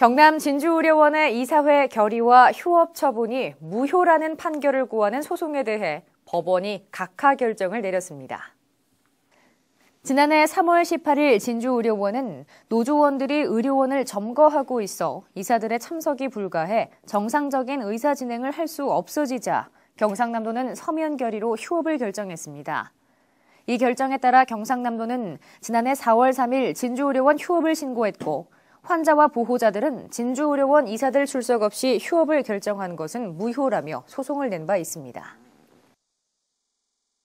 경남 진주의료원의 이사회 결의와 휴업 처분이 무효라는 판결을 구하는 소송에 대해 법원이 각하 결정을 내렸습니다. 지난해 3월 18일 진주의료원은 노조원들이 의료원을 점거하고 있어 이사들의 참석이 불가해 정상적인 의사 진행을 할 수 없어지자 경상남도는 서면 결의로 휴업을 결정했습니다. 이 결정에 따라 경상남도는 지난해 4월 3일 진주의료원 휴업을 신고했고 환자와 보호자들은 진주의료원 이사들 출석 없이 휴업을 결정한 것은 무효라며 소송을 낸 바 있습니다.